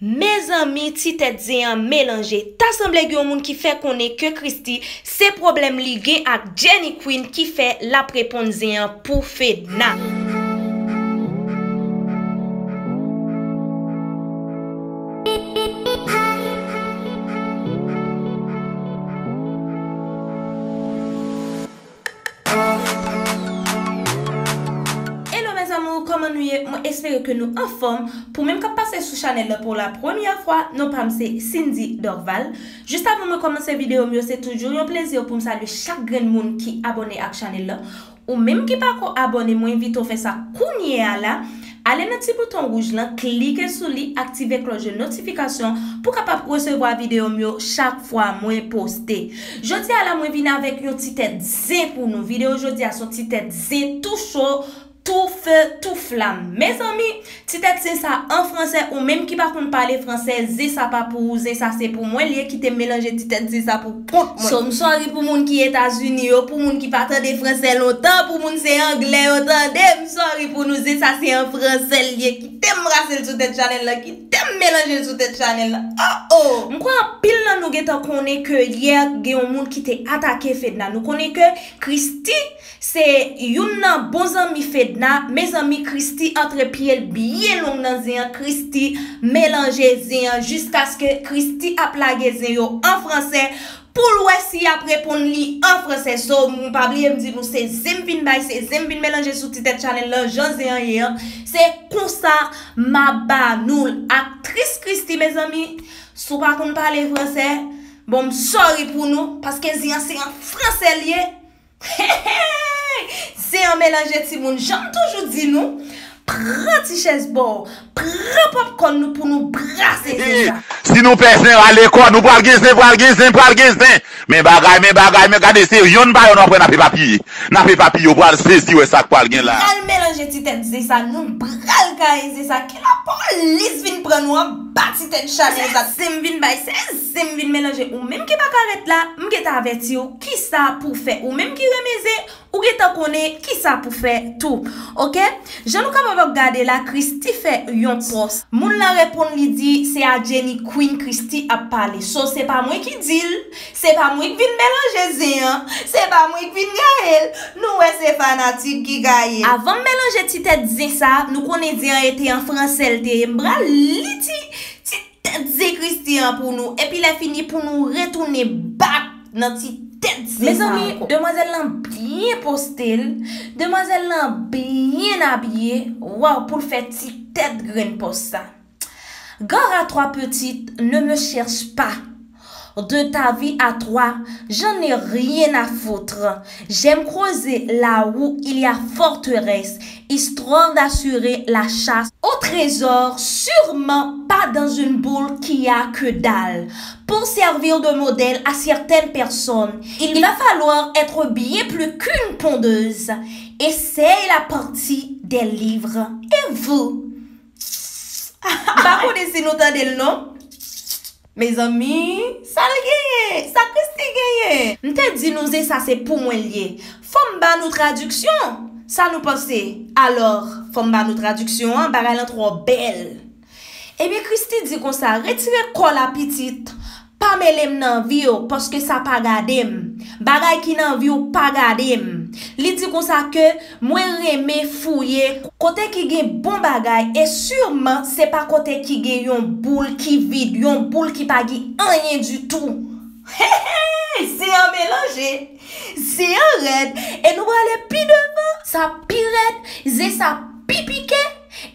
Me zanmi, ti tèt zeyan melange, ta sanble gyo moun ki fè konè ke Kristi, se problem ligè ak Jenny Quinn ki fè la prepon zeyan pou fè nan. Mwen espere ke nou inform pou menm ka pase sou chanel la pou la premye fwa nou pramse Cindy Dorval. Just avon mwen komanse video mwen, se toujou yon plezio pou msalve chak gen moun ki abone ak chanel la. Ou menm ki pa ko abone, mwen vitou fe sa kounye ala. Ale nan ti bouton gouj la, klike sou li, aktive kloje notifikasyon pou kapap kosevo a video mwen chak fwa mwen poste. Jodi ala mwen vina vek yon titet zè pou nou video. Jodi ala mwen vina vek yon titet zè pou nou video. Touf, touf la, mes ami, ti tet se sa an franse, ou menm ki parpon pale franse, ze sa pa pou, ze sa se pou mwen, liye ki tem melange, ti tet se sa pou, pou mwen. So msori pou moun ki Etasuni, ou pou moun ki patre de franse, loutan pou moun se Angle, loutan dem, msori pou moun, ze sa se an franse, liye ki tem mrasel sou tet chanel la, ki tem melange sou tet chanel la, ah, oh oh. Mkwa pil nan nou getan kone ke yer ge yon moun ki te atake fed nan, nou kone ke Christy. Se yon nan bon zami fedna, me zami Kristi antre piyel biye long nan ziyan, Kristi melange ziyan jist aske Kristi ap lage ziyo an franse, pou lwesi ap repon li an franse. So, mou pabliye mdivou, bon, se zembin bay, se zembin melange sou titet chanel lo, jaziyan yon, se kousa maba nou l aktris Kristi, me zami, sou pa koun pale franse, bom sorry pou nou, paske ziyan se an franse liye, he he he Se yon melange ti moun, jan toujou di nou Prati ches bo Prat pap kon nou pou nou brase ti sa Si nou pesnen wale kon, nou pral gen sen, pral gen sen, pral gen sen Men bagay, men bagay, men gade se Yon bayon wapre na pe papi Na pe papi yo pral se si we sak pral gen la Pral melange ti tet ze sa, nou pral ka e ze sa Ke la pon lis vin pran ou an bati tet chase Se m vin bay se, se m vin melange Ou menm ki baka ret la, mge ta ave ti yo Ki sa pou fe, ou menm ki we me ze Ou ki ta kone, ki sa pou fe tou? Ok? Janou ka pe vok gade la, Kristi fe yon pos. Moun la repon li di, se a Jenny Queen Kristi ap pale. So se pa mwen ki dil. Se pa mwen ki vin melonje zeyan. Se pa mwen ki vin gael. Nou wè se fanatik ki gael. Avan melonje ti tete zey sa, nou konen zeyan ete yon franselte. Mbra li ti, ti tete zey Kristi an pou nou. E pi la fini pou nou retounen bak nan ti tete zeyan. Mes ami, demwazen lan bi. pou stil, demwazel lan biyen abye, waw pou l fèt si tèt gren pou sa gara 3 petit ne me chers pa de ta vie à toi, j'en ai rien à foutre. J'aime creuser là où il y a forteresse, histoire d'assurer la chasse au trésor, sûrement pas dans une boule qui a que dalle. Pour servir de modèle à certaines personnes, il va falloir être bien plus qu'une pondeuse. essaye la partie des livres. Et vous? Par contre, bah, Mez omi, sa le genye, sa Kristi genye. Mte di nouze sa se pou mwen liye. Fom ba nou traduksyon, sa nou pose. Alors, fom ba nou traduksyon, bagay lan tro bel. Ebi eh Kristi di kon sa, retire kol apetit. Pa melem nan viyo, poske sa pa gadem. Bagay ki nan viyo, pa gadem. Li di kon sa ke, mwen reme fouye kote ki gen bon bagay E sureman se pa kote ki gen yon boule ki vide, yon boule ki pagi, anyen du tou Se yon melange, se yon red, e nou wale pi devan Sa pi red, ze sa pi pike,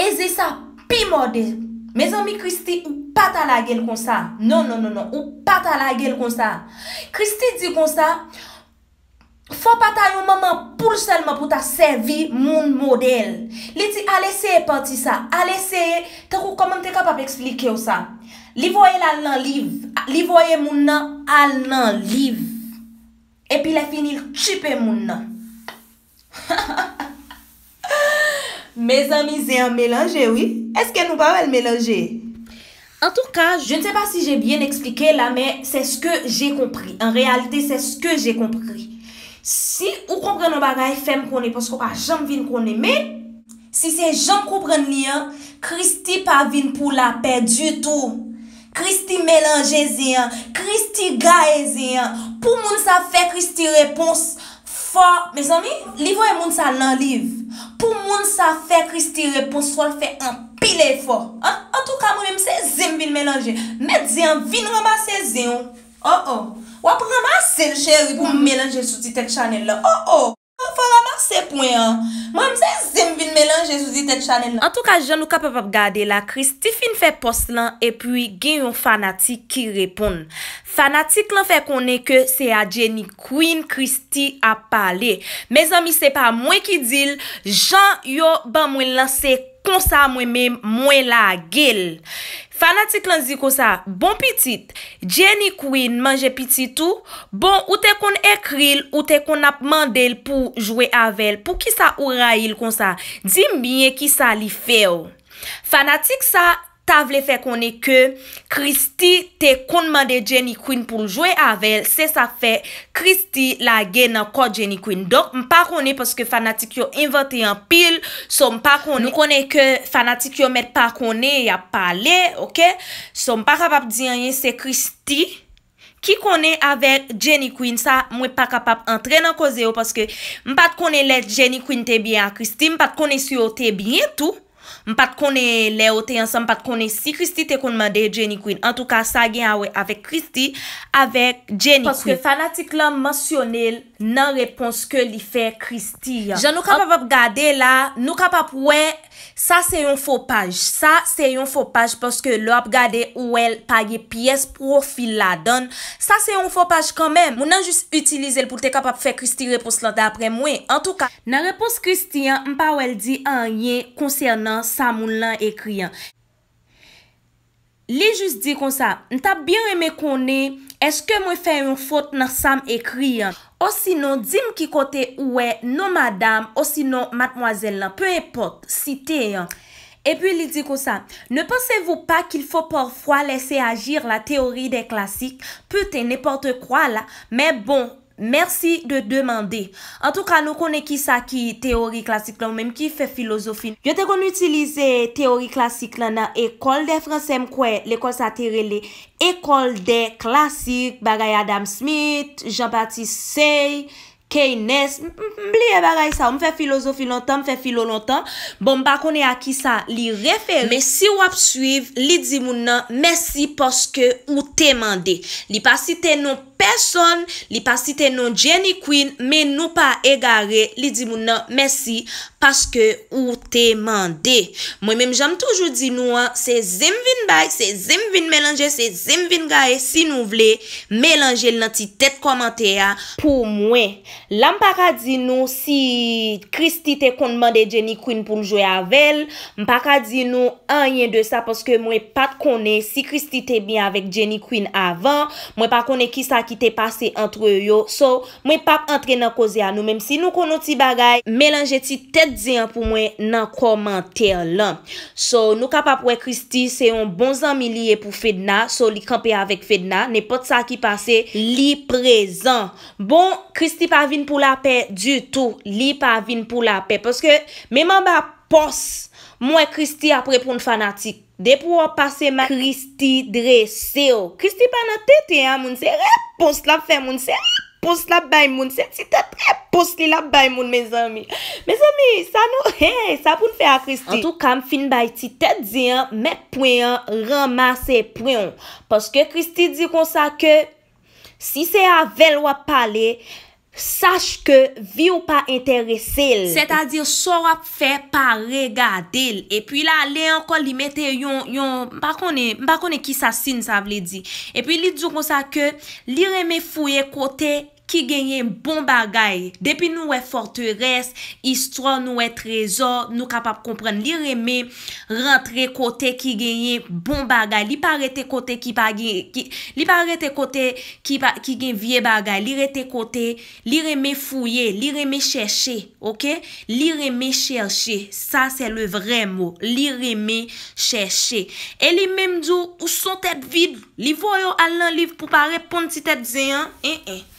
e ze sa pi mode Me zanmi Kristi ou pata la gen kon sa Non, non, non, non, ou pata la gen kon sa Kristi di kon sa Fwa pa ta yon maman poul selman pou ta servi moun model. Li ti aleseye pati sa. Aleseye, te kou koman te kapap eksplike ou sa. Li voye lal nan liv. Li voye moun nan al nan liv. Epi la finil chipe moun nan. Mez ami, ze an melange, oui. Eske nou pa ou el melange? En tout ka, je ne se pa si je bien eksplike la, men se sko jen kompri. En realite, se sko jen kompri. Si ou kompren nou bagay fèm konè, posko pa jom vin konè, me, si se jom kompren li an, Kristi pa vin pou la pè du tout. Kristi melange zi an, Kristi gae zi an, pou moun sa fè Kristi repons, fa, me zan mi, li vo e moun sa lan liv. Pou moun sa fè Kristi repons, sol fè an pile fò. An tou ka mou mèm se zem vin melange, me zi an vin remase zi an, Oh, oh. Oh, en tout ka, jan nou ka pepepe gade la, Kristi fin fe pos lan, epwi gen yon fanatik ki repon. Fanatik lan fe konen ke se a Jenny Queen Kristi a pale. Me zan mi se pa mwen ki dil, jan yo ban mwen lan se kwa. Kon sa mwen men mwen la gil. Fanatik lan zi kon sa. Bon pitit. Jenny Queen manje pitit ou. Bon ou te kon ekril. Ou te kon ap mandel pou jwe avel. Pou ki sa ou rayil kon sa. Dimiye ki sa li feo. Fanatik sa. Sa vle fe konen ke Kristi te konman de Jenny Quinn pou jwe avel. Se sa fe Kristi la gen nan kot Jenny Quinn. Dok m pa konen paske fanatik yo inventi an pil. So m pa konen. Nou konen ke fanatik yo met pa konen ya pale. Ok. So m pa kapap diyanye se Kristi ki konen avel Jenny Quinn. Sa m we pa kapap entre nan koze yo. Paske m pa konen let Jenny Quinn te bien a Kristi. M pa konen si yo te bien tou. M pat kone Leo te yansan, m pat kone si Christy te konmande Jenny Queen. En tout ka, sa gen awe avek Christy, avek Jenny Queen. Paske fanatik la mansyonel nan repons ke li fe Christy ya. Jan nou kapap ap gade la, nou kapap we... Sa se yon fopaj, sa se yon fopaj paske lò ap gade ou el paye piyes profil la don. Sa se yon fopaj kanmen, moun nan jist utilize l pou te kap ap fe Kristi repos lan dapre mwen. En touka, nan repos Kristi an, mpa ou el di an yen konsernan sa moun lan ekriyan. Li jist di kon sa, nta bien eme kon e, eske mwen fè yon fote nan sam ekri an? O sino, di m ki kote, ouè, non madame, o sino, matmoazel nan, pe epote, site an. E pi li di kon sa, ne pensevou pa kil fò porfwa lese agir la teori de klasik? Pute, ne porte kwa la, men bon. Mersi de demande. An tou ka nou konen ki sa ki teori klasik lan ou menm ki fe filozofi. Yo te konen utilize teori klasik lan nan ekol de fransem kwe. L'ekol sa terele. Ekol de klasik bagay Adam Smith, Jean-Baptiste Sey, Keynes. Mpli e bagay sa. Mfe filozofi lontan, mfe filo lontan. Bon, mpa konen a ki sa li refel. Mesi wap suiv, li di moun nan. Mesi poske ou temande. Li pasi tenon. Person li pa cite nou Jenny Queen Me nou pa egare Li di moun nan, mersi Paske ou te mande Mwen menm jame toujou di nou an ah, Se zem vin bay, se zem vin melange Se zem vin gaye, si nou vle Melange l nan ti tet komante ya Pou mwen, la m pa ka di nou Si Kristi te kon mande Jenny Queen pou nou jwe avel M pa ka di nou An yen de sa, poske mwen pat konen Si Kristi te mi aven Jenny Queen Avon, mwen pa konen kisa kisa ki te pase antre yo. So, mwen pap entre nan koze a nou, menm si nou kono ti bagay, melanje ti tet diyan pou mwen nan komenter lan. So, nou kap apwe Kristi, se yon bon zanmi liye pou Fedna, so li kampe avek Fedna, ne pot sa ki pase li prezan. Bon, Kristi pa vin pou la pe, du tou, li pa vin pou la pe, poske, menman ba pos, mwen Kristi apwe pou n fanatik, De pou wap pase ma Kristi dre seyo. Kristi pa nan tete ya moun se repos la fe moun se repos la bay moun se ti te repos li la bay moun mez amy. Mez amy sa nou hey sa pou nfe a Kristi. Antou kam fin bay ti te diyan me pou yon ramase pou yon. Poske Kristi di kon sa ke si se a vel wap pale. Sache ke vi ou pa interese il. Se ta dire sorap fe pa regade il. E pi la le an kon li mette yon, yon, mpa kon e, mpa kon e ki sasine sa vle di. E pi li djou kon sa ke li reme fwe kote yon. Ki genye bon bagay. Depi nou we forteres, istro nou we trezor, nou kapap kompren. Li reme rentre kote ki genye bon bagay. Li parete kote ki genye vie bagay. Li rete kote, li reme fouye, li reme cheshe, ok? Li reme cheshe. Sa se le vre mo. Li reme cheshe. E li memdou, ou son tep vid, li voyo alan liv pou parep pon ti tep zeyan, en eh, en. Eh.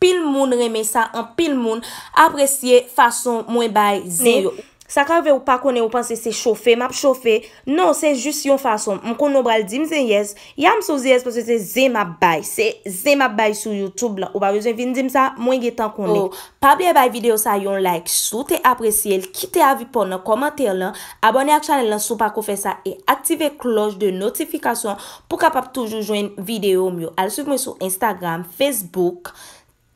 pil moun reme sa an, pil moun apresye fason mwen bay ze yo. Sa ka ve ou pa konen ou panse se chofe, map chofe, non, se jist yon fason. M konon bral dim ze yes, yam sou ze yes pou se se ze ma bay. Se ze ma bay sou YouTube la. Ou pa wèzwen vin dim sa, mwen getan konen. Ou, oh, pablie bay videyo sa yon like, sou te apresye, kite avi pon nan komantè lan, abone ak chanel lan sou pa kou fe sa, e aktive kloj de notifikasyon pou kapap toujou jwen videyo myo. Al souf mwen sou Instagram, Facebook,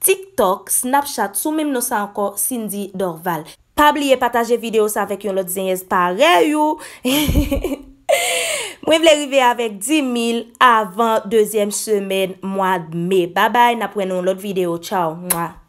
TikTok, Snapchat, sou mèm nou sa anko Cindy Dorval. Pa blie pataje video sa vek yon lot zènyèz pare yon. Mwen vle rive avèk 10.000 avan 2èm sèmen mwad mè. Ba bay, na pren yon lot video. Ciao.